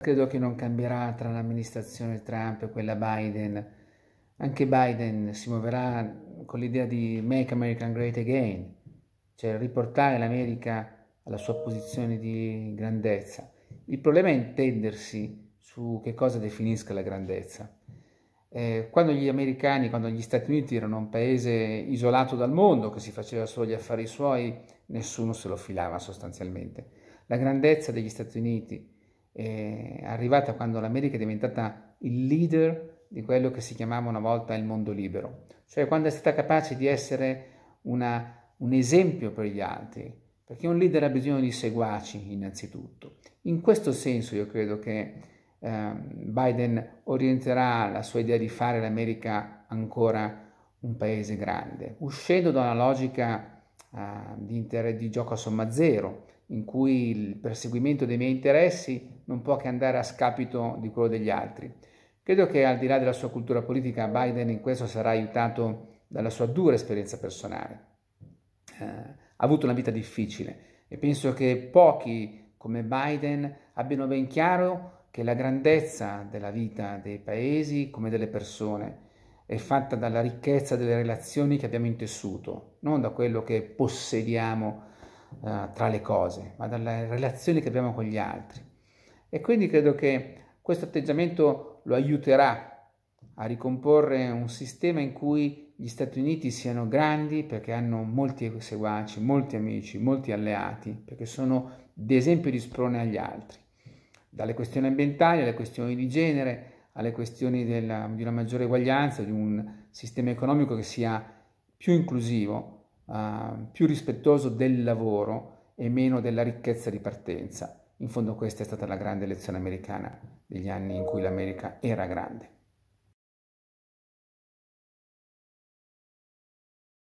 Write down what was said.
credo che non cambierà tra l'amministrazione Trump e quella Biden. Anche Biden si muoverà con l'idea di Make America Great Again, cioè riportare l'America alla sua posizione di grandezza. Il problema è intendersi su che cosa definisca la grandezza. Eh, quando gli americani, quando gli Stati Uniti erano un paese isolato dal mondo, che si faceva solo gli affari suoi, nessuno se lo filava sostanzialmente. La grandezza degli Stati Uniti, eh, arrivata quando l'America è diventata il leader di quello che si chiamava una volta il mondo libero, cioè quando è stata capace di essere una, un esempio per gli altri, perché un leader ha bisogno di seguaci innanzitutto. In questo senso io credo che eh, Biden orienterà la sua idea di fare l'America ancora un paese grande, uscendo da una logica eh, di, inter- di gioco a somma zero, in cui il perseguimento dei miei interessi non può che andare a scapito di quello degli altri. Credo che al di là della sua cultura politica, Biden in questo sarà aiutato dalla sua dura esperienza personale. Eh, ha avuto una vita difficile e penso che pochi come Biden abbiano ben chiaro che la grandezza della vita dei paesi come delle persone è fatta dalla ricchezza delle relazioni che abbiamo intessuto, non da quello che possediamo eh, tra le cose, ma dalle relazioni che abbiamo con gli altri. E quindi credo che questo atteggiamento lo aiuterà a ricomporre un sistema in cui gli Stati Uniti siano grandi perché hanno molti seguaci, molti amici, molti alleati, perché sono d'esempio di sprone agli altri. Dalle questioni ambientali alle questioni di genere, alle questioni della, di una maggiore eguaglianza, di un sistema economico che sia più inclusivo, uh, più rispettoso del lavoro e meno della ricchezza di partenza. In fondo questa è stata la grande lezione americana degli anni in cui l'America era grande.